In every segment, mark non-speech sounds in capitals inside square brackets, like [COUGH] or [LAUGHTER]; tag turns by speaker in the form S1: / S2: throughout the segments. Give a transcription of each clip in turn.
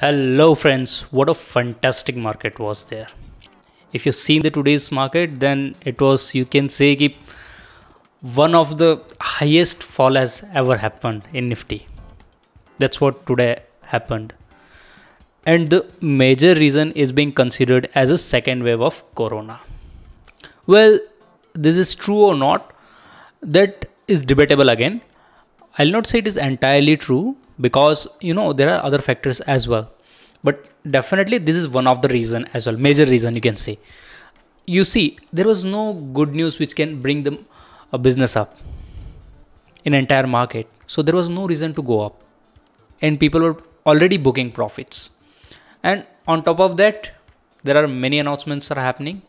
S1: Hello friends, what a fantastic market was there. If you've seen the today's market, then it was you can say one of the highest fall has ever happened in Nifty. That's what today happened. And the major reason is being considered as a second wave of corona. Well, this is true or not, that is debatable again. I'll not say it is entirely true because you know there are other factors as well but definitely this is one of the reason as well major reason you can say you see there was no good news which can bring the a business up in entire market so there was no reason to go up and people were already booking profits and on top of that there are many announcements are happening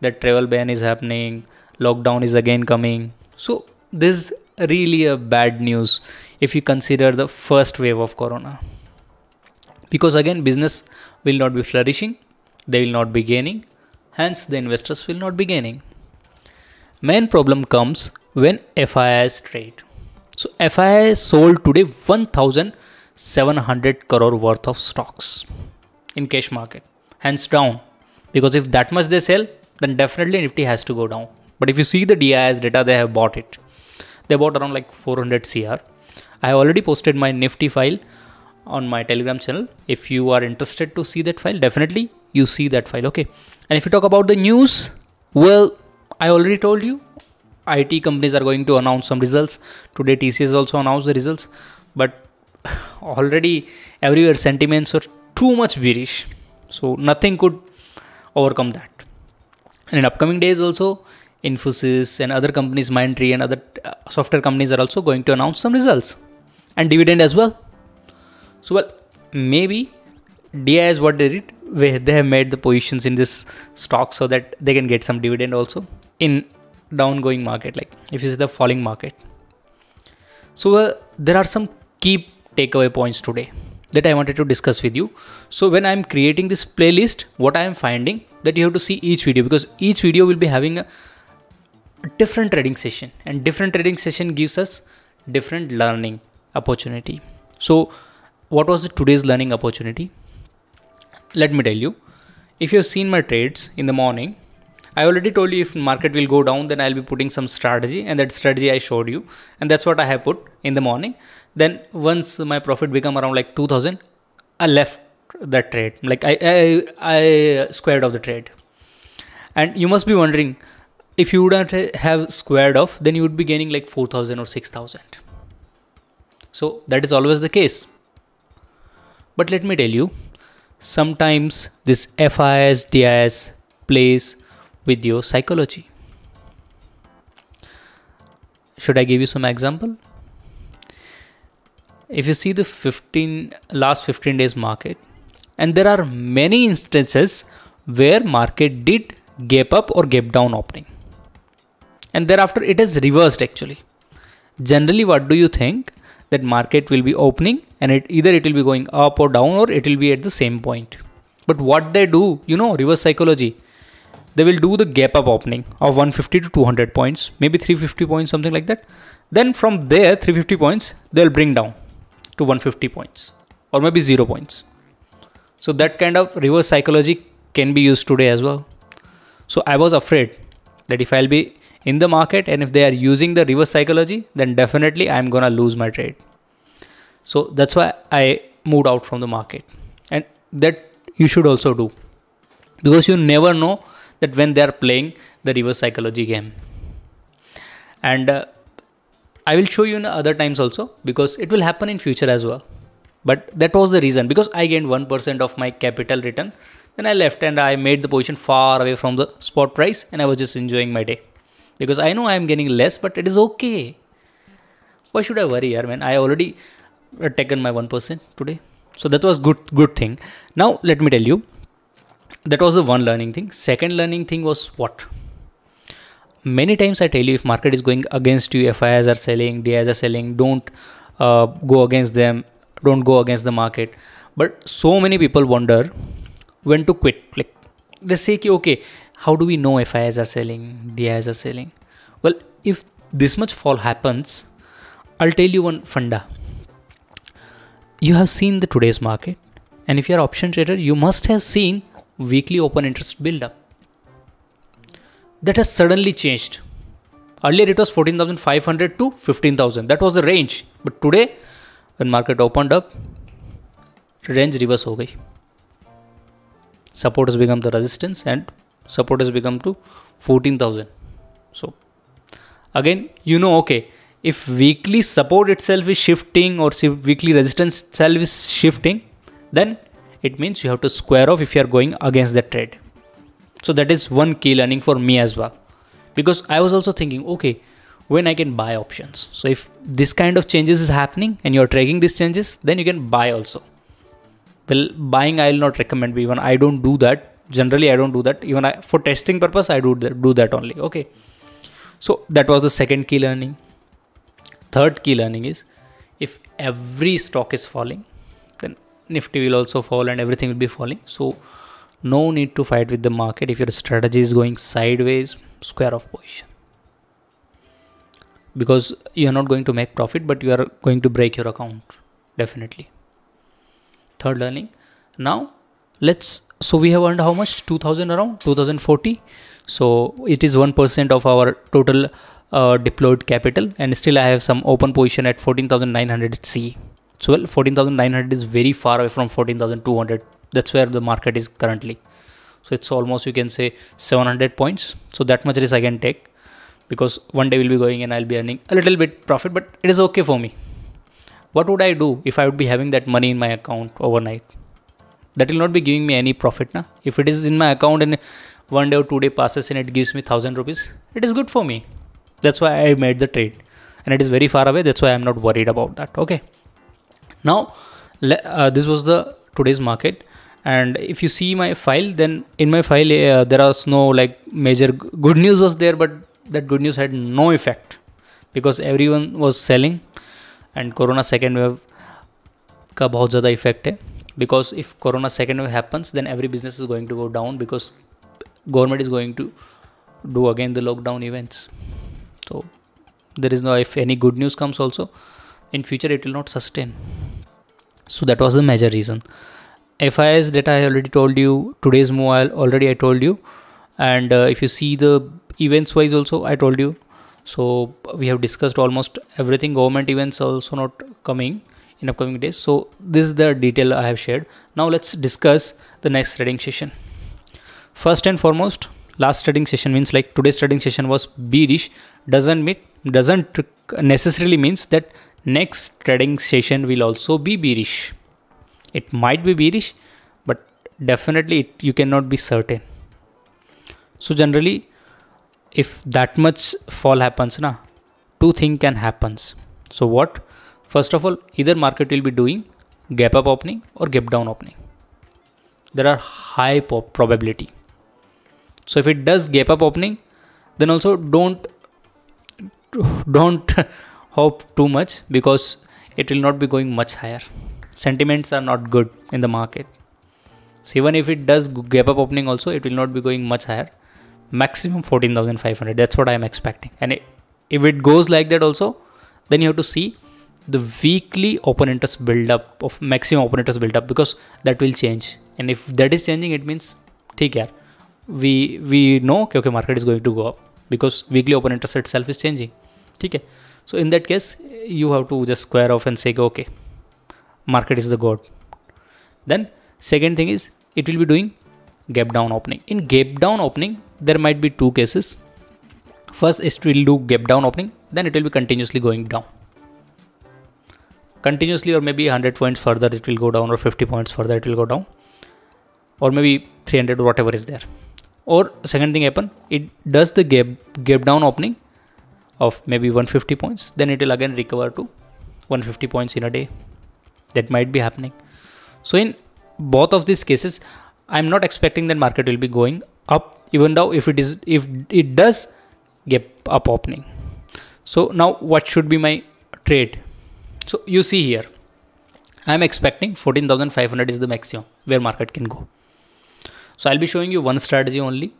S1: that travel ban is happening lockdown is again coming so this really a bad news if you consider the first wave of corona because again business will not be flourishing they will not be gaining hence the investors will not be gaining main problem comes when FII is trade so FII sold today 1700 crore worth of stocks in cash market hence down because if that much they sell then definitely nifty has to go down but if you see the dis data they have bought it they bought around like 400 cr I have already posted my nifty file on my telegram channel. If you are interested to see that file, definitely you see that file. Okay. And if you talk about the news, well, I already told you IT companies are going to announce some results. Today TCS also announced the results, but [SIGHS] already everywhere sentiments are too much bearish. So nothing could overcome that. And in upcoming days also, Infosys and other companies, Mindtree and other uh, software companies are also going to announce some results and dividend as well. So well, maybe DI is what they did, where they have made the positions in this stock so that they can get some dividend also in down going market, like if you see the falling market. So uh, there are some key takeaway points today that I wanted to discuss with you. So when I'm creating this playlist, what I am finding that you have to see each video because each video will be having a different trading session and different trading session gives us different learning opportunity so what was today's learning opportunity let me tell you if you have seen my trades in the morning I already told you if market will go down, then I'll be putting some strategy, and that strategy I showed you, and that's what I have put in the morning. Then once my profit become around like 2000, I left that trade. Like I, I, I squared off the trade. And you must be wondering, if you wouldn't have squared off, then you would be gaining like 4000 or 6000. So that is always the case. But let me tell you, sometimes this FIS, DIS plays with your psychology. Should I give you some example? If you see the 15 last 15 days market, and there are many instances where market did gap up or gap down opening and thereafter it has reversed actually generally what do you think that market will be opening and it either it will be going up or down or it will be at the same point but what they do you know reverse psychology they will do the gap up opening of 150 to 200 points maybe 350 points something like that then from there 350 points they'll bring down to 150 points or maybe 0 points so that kind of reverse psychology can be used today as well so i was afraid that if i'll be in the market and if they are using the reverse psychology then definitely i'm gonna lose my trade so that's why i moved out from the market and that you should also do because you never know that when they are playing the reverse psychology game and uh, i will show you in other times also because it will happen in future as well but that was the reason because i gained 1% of my capital return then i left and i made the position far away from the spot price and i was just enjoying my day because I know I am getting less, but it is okay. Why should I worry, I mean, I already uh, taken my one percent today, so that was good good thing. Now let me tell you, that was the one learning thing. Second learning thing was what? Many times I tell you, if market is going against you, FIs are selling, DIs are selling, don't uh, go against them, don't go against the market. But so many people wonder when to quit. Like they say, okay, how do we know FIs are selling, DIs are selling? Well, if this much fall happens, I'll tell you one funda. You have seen the today's market, and if you're option trader, you must have seen weekly open interest build up. That has suddenly changed. Earlier it was 14,500 to 15,000. That was the range. But today, when market opened up, range reverse हो गई. Support has become the resistance and support has become to 14000 so again you know okay if weekly support itself is shifting or weekly resistance itself is shifting then it means you have to square off if you are going against the trade so that is one key learning for me as well because i was also thinking okay when i can buy options so if this kind of changes is happening and you're tracking these changes then you can buy also well buying i'll not recommend even i don't do that generally i don't do that even I, for testing purpose i do that, do that only okay so that was the second key learning third key learning is if every stock is falling then nifty will also fall and everything will be falling so no need to fight with the market if your strategy is going sideways square off position because you are not going to make profit but you are going to break your account definitely third learning now let's so we have earned how much 2000 around 2040 so it is 1% of our total uh, deployed capital and still I have some open position at 14,900 C. So well, 14,900 is very far away from 14,200. That's where the market is currently. So it's almost you can say 700 points. So that much risk I can take because one day we'll be going and I'll be earning a little bit profit, but it is okay for me. What would I do if I would be having that money in my account overnight? that will not be giving me any profit na if it is in my account and one day or two day passes and it gives me 1000 rupees it is good for me that's why i made the trade and it is very far away that's why i'm not worried about that okay now uh, this was the today's market and if you see my file then in my file uh, there was no like major good news was there but that good news had no effect because everyone was selling and corona second wave का बहुत ज़्यादा effect है because if corona second wave happens then every business is going to go down because government is going to do again the lockdown events so there is no if any good news comes also in future it will not sustain so that was the major reason FIS data I already told you today's mobile already I told you and uh, if you see the events wise also I told you so we have discussed almost everything government events also not coming in upcoming days so this is the detail i have shared now let's discuss the next trading session first and foremost last trading session means like today's trading session was bearish doesn't mean doesn't necessarily means that next trading session will also be bearish it might be bearish but definitely it, you cannot be certain so generally if that much fall happens na two thing can happens so what First of all, either market will be doing gap up opening or gap down opening. There are high probability. So if it does gap up opening, then also don't don't [LAUGHS] hope too much because it will not be going much higher. Sentiments are not good in the market. So even if it does gap up opening also, it will not be going much higher. Maximum 14,500. That's what I am expecting. And if it goes like that also, then you have to see the weekly open build buildup of maximum open build buildup because that will change. And if that is changing, it means take care. We we know okay okay market is going to go up because weekly open interest self is changing ठीक है so in that case you have to just square off and market is the god then second thing is it will be doing gap down opening in gap down opening there might be two cases first it will do gap down opening then it will be continuously going down continuously or maybe 100 points further it will go down or 50 points further it will go down or maybe 300 or whatever is there or second thing happen it does the gap gap down opening of maybe 150 points then it will again recover to 150 points in a day that might be happening so in both of these cases i'm not expecting that market will be going up even though if it is if it does gap up opening so now what should be my trade so you see here, I am expecting 14,500 is the maximum where market can go. So I'll be showing you one strategy only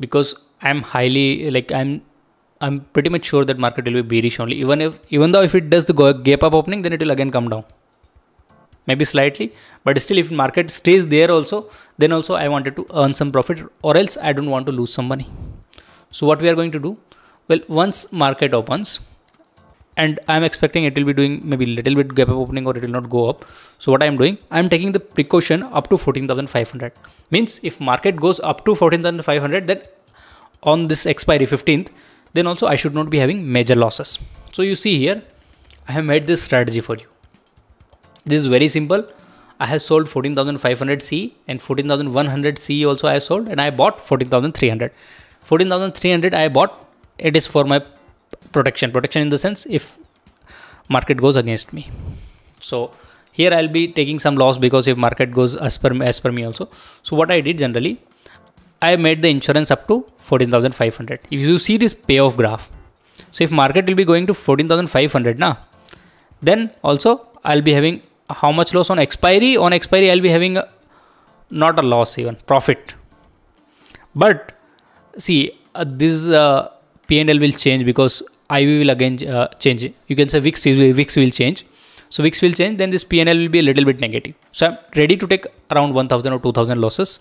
S1: because I'm highly like I'm I'm pretty much sure that market will be bearish only. Even if even though if it does the gap up opening, then it will again come down. Maybe slightly, but still if market stays there also, then also I wanted to earn some profit or else I don't want to lose some money. So what we are going to do? Well, once market opens, and I'm expecting it will be doing maybe little bit gap up opening or it will not go up. So what I'm doing, I'm taking the precaution up to 14,500 means if market goes up to 14,500 then on this expiry 15th, then also I should not be having major losses. So you see here, I have made this strategy for you. This is very simple. I have sold 14,500 C and 14,100 C also I sold and I bought 14,300. 14,300 I bought, it is for my protection protection in the sense if market goes against me so here i'll be taking some loss because if market goes as per as per me also so what i did generally i made the insurance up to 14500 if you see this payoff graph so if market will be going to 14500 now then also i'll be having how much loss on expiry on expiry i'll be having a, not a loss even profit but see uh, this uh, p&l will change because IV will again uh, change. You can say VIX, VIX will change. So VIX will change, then this PNL will be a little bit negative. So I'm ready to take around 1000 or 2000 losses.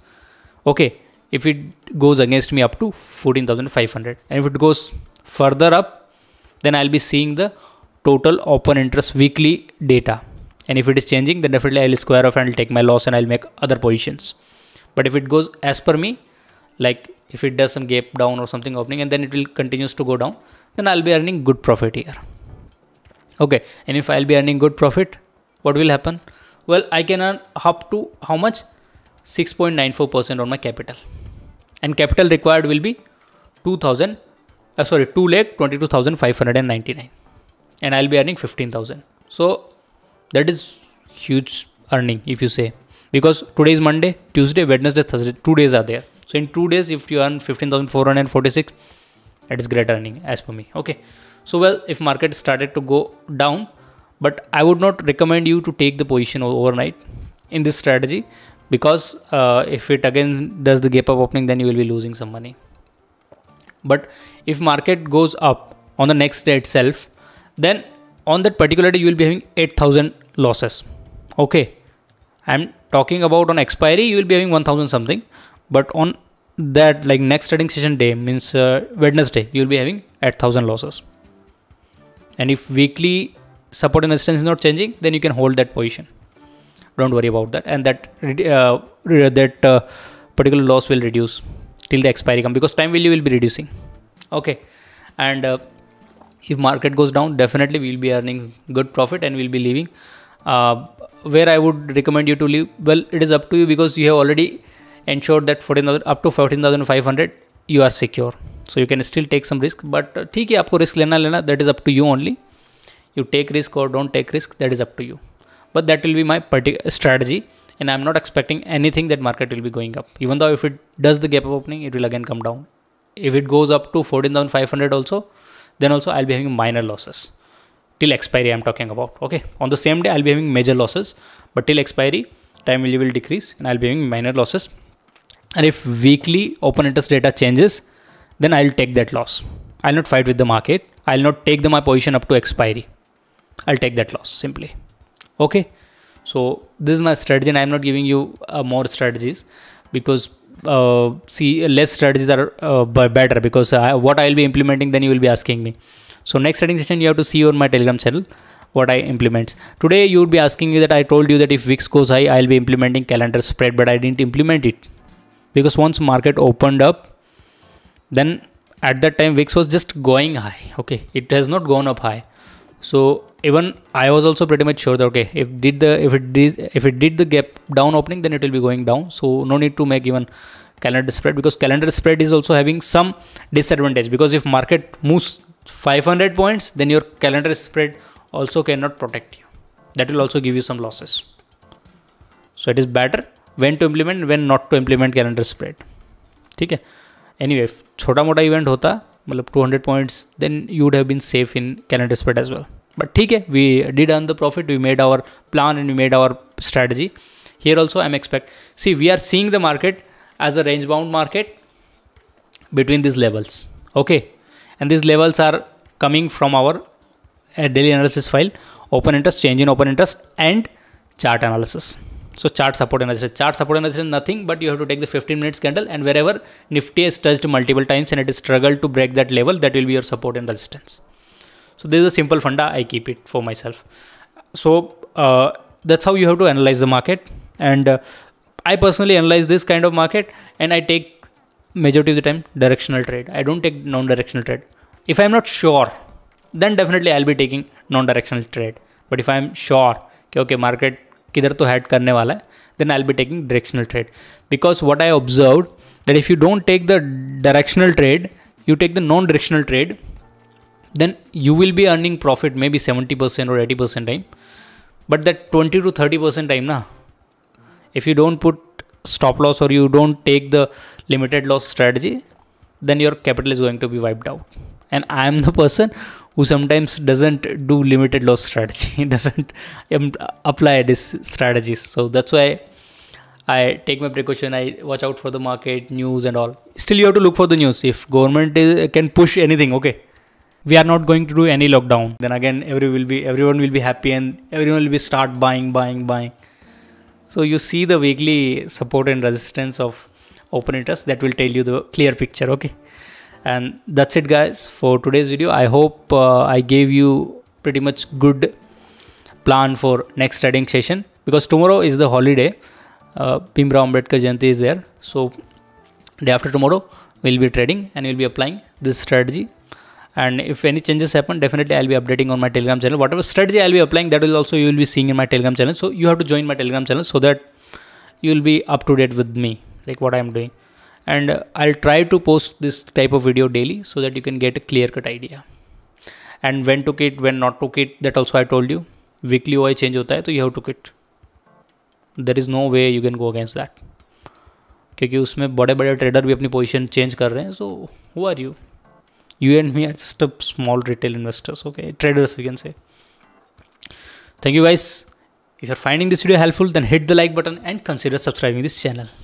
S1: Okay, if it goes against me up to 14,500 and if it goes further up, then I'll be seeing the total open interest weekly data. And if it is changing, then definitely I'll square off and I'll take my loss and I'll make other positions. But if it goes as per me, like if it does some gap down or something opening and then it will continues to go down then I'll be earning good profit here. Okay, and if I'll be earning good profit, what will happen? Well, I can earn up to how much? 6.94% on my capital. And capital required will be 2000, uh, sorry, 2 lakh 22,599. And I'll be earning 15,000. So that is huge earning if you say because today is Monday, Tuesday, Wednesday, Thursday, two days are there. So in two days, if you earn 15,446, it is great earning as per me okay so well if market started to go down but i would not recommend you to take the position overnight in this strategy because uh, if it again does the gap up opening then you will be losing some money but if market goes up on the next day itself then on that particular day you will be having 8000 losses okay i'm talking about on expiry you will be having 1000 something but on that like next trading session day means uh, Wednesday you will be having at thousand losses and if weekly support and resistance is not changing then you can hold that position don't worry about that and that uh, that uh, particular loss will reduce till the expiry come because time value will be reducing okay and uh, if market goes down definitely we'll be earning good profit and we'll be leaving uh, where i would recommend you to leave well it is up to you because you have already ensure that up to 14,500 you are secure. So you can still take some risk, but uh, ठीक है आपको risk लेना लेना that is up to you only. You take risk or don't take risk that is up to you. But that will be my strategy and I'm not expecting anything that market will be going up. Even though if it does the gap opening, it will again come down. If it goes up to 14,500 also, then also I'll be having minor losses till expiry I'm talking about. Okay. On the same day I'll be having major losses, but till expiry time value will decrease and I'll be having minor losses and if weekly open interest data changes then i'll take that loss i'll not fight with the market i'll not take the, my position up to expiry i'll take that loss simply okay so this is my strategy and i'm not giving you uh, more strategies because uh, see less strategies are uh, better because uh, what i'll be implementing then you will be asking me so next trading session you have to see on my telegram channel what I implement. Today you would be asking me that I told you that if VIX goes high, I'll be implementing calendar spread, but I didn't implement it because once market opened up then at that time vix was just going high okay it has not gone up high so even i was also pretty much sure that okay if did the if it did if it did the gap down opening then it will be going down so no need to make even calendar spread because calendar spread is also having some disadvantage because if market moves 500 points then your calendar spread also cannot protect you that will also give you some losses so it is better when to implement, when not to implement calendar spread. ठीक है anyway, छोटा मोटा event होता मतलब 200 hundred points then you would have been safe in calendar spread as well but ठीक है we did earn the profit we made our plan and we made our strategy here also i'm expect see we are seeing the market as a range bound market between these levels okay and these levels are coming from our uh, daily analysis file open interest change in open interest and chart analysis so chart support and resistance. Chart support and resistance nothing but you have to take the 15 minutes candle and wherever Nifty has touched multiple times and has struggled to break that level that will be your support and resistance. So this is a simple funda I keep it for myself. So uh, that's how you have to analyze the market and uh, I personally analyze this kind of market and I take majority of the time directional trade. I don't take non-directional trade. If I'm not sure then definitely I'll be taking non-directional trade. But if I'm sure okay, okay market किधर तो had करने वाला है then I be taking directional trade because what I observe that if you don't take the directional trade you take the non directional trade then you will be earning profit may be seventy percent और eighty percent time but that twenty to thirty percent time ना if you don't put stop loss और you don't take the limited loss strategy then your capital is going to be wiped out and I am the person who sometimes doesn't do limited loss strategy [LAUGHS] doesn't apply these strategies so that's why i take my precaution i watch out for the market news and all still you have to look for the news if government is, can push anything okay we are not going to do any lockdown then again every will be everyone will be happy and everyone will be start buying buying buying so you see the weekly support and resistance of open interest that will tell you the clear picture okay and that's it guys for today's video i hope uh, i gave you pretty much good plan for next studying session because tomorrow is the holiday uh, Bhimrao Ambedkar Jayanti is there so day after tomorrow we'll be trading and we'll be applying this strategy and if any changes happen definitely I'll be updating on my telegram channel whatever strategy I'll be applying that will also you will be seeing in my telegram channel so you have to join my telegram channel so that you will be up to date with me like what I am doing and I'll try to post this type of video daily so that you can get a clear cut idea. And when to quit, when not to quit, that also I told you. Weekly OI change होता है तो you have to quit. There is no way you can go against that. क्योंकि उसमें बड़े बड़े trader भी अपनी position change कर रहे हैं so who are you you and me are just a small retail investors okay traders we can say thank you guys if you're finding this video helpful then hit the like button and consider subscribing this channel